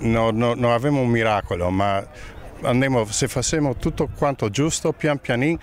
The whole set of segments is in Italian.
no, no, non abbiamo un miracolo, ma andiamo, se facciamo tutto quanto giusto, pian pianino,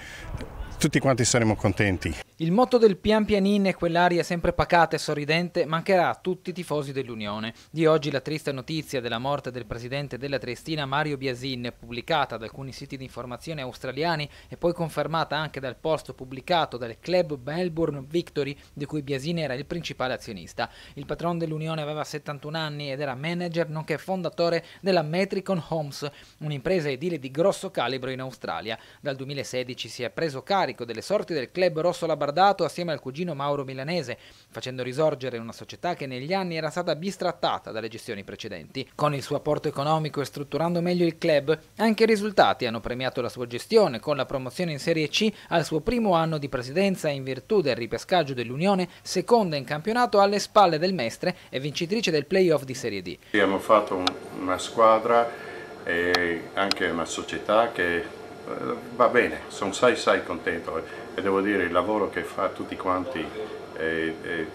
tutti quanti saremo contenti. Il motto del pian pianin e quell'aria sempre pacata e sorridente mancherà a tutti i tifosi dell'Unione. Di oggi la triste notizia della morte del presidente della Triestina Mario Biasin, pubblicata da alcuni siti di informazione australiani e poi confermata anche dal post pubblicato dal club Melbourne Victory, di cui Biasin era il principale azionista. Il patrono dell'Unione aveva 71 anni ed era manager nonché fondatore della Metricon Homes, un'impresa edile di grosso calibro in Australia. Dal 2016 si è preso carico delle sorti del club rosso-labardato Guadato assieme al cugino Mauro Milanese, facendo risorgere una società che negli anni era stata bistrattata dalle gestioni precedenti. Con il suo apporto economico e strutturando meglio il club, anche i risultati hanno premiato la sua gestione con la promozione in Serie C al suo primo anno di presidenza in virtù del ripescaggio dell'Unione, seconda in campionato alle spalle del Mestre e vincitrice del playoff di Serie D. Abbiamo fatto una squadra e anche una società che eh, va bene, sono sai sai contento eh. e devo dire il lavoro che fa tutti quanti è, è,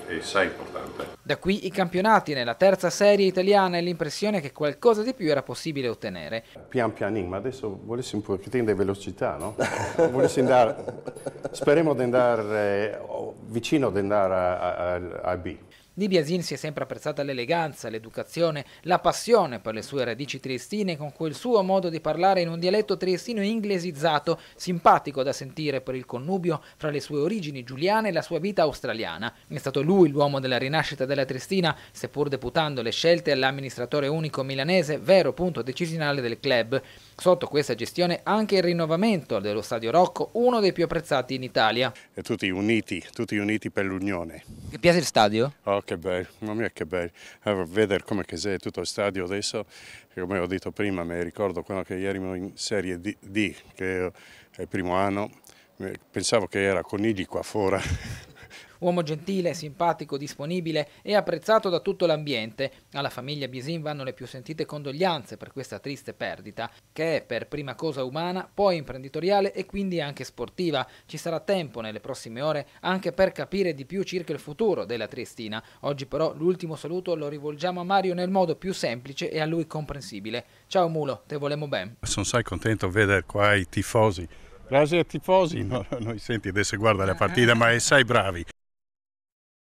è sai importante. Da qui i campionati nella terza serie italiana e l'impressione che qualcosa di più era possibile ottenere. Pian pianino, ma adesso volessimo un pochettino di velocità, no? andare, speriamo di andare eh, vicino ad andare a, a, a B. Di Biasin si è sempre apprezzata l'eleganza, l'educazione, la passione per le sue radici triestine con quel suo modo di parlare in un dialetto triestino inglesizzato, simpatico da sentire per il connubio fra le sue origini giuliane e la sua vita australiana. È stato lui l'uomo della rinascita della Triestina, seppur deputando le scelte all'amministratore unico milanese, vero punto decisionale del club. Sotto questa gestione anche il rinnovamento dello Stadio Rocco, uno dei più apprezzati in Italia. E tutti uniti, tutti uniti per l'unione. Ti piace il stadio? Oh che bello, mamma mia che bello. Allora, vedere come che sei tutto il stadio adesso, come ho detto prima, mi ricordo quando che ieri in Serie D, D che è il primo anno, eh, pensavo che era conigli qua fuori. Uomo gentile, simpatico, disponibile e apprezzato da tutto l'ambiente, alla famiglia Bisin vanno le più sentite condoglianze per questa triste perdita, che è per prima cosa umana, poi imprenditoriale e quindi anche sportiva. Ci sarà tempo nelle prossime ore anche per capire di più circa il futuro della Triestina. Oggi però l'ultimo saluto lo rivolgiamo a Mario nel modo più semplice e a lui comprensibile. Ciao Mulo, te volemo bene. Sono sai contento di vedere qua i tifosi. Grazie ai tifosi, no, noi senti adesso guarda la partita, ma eh, sei bravi.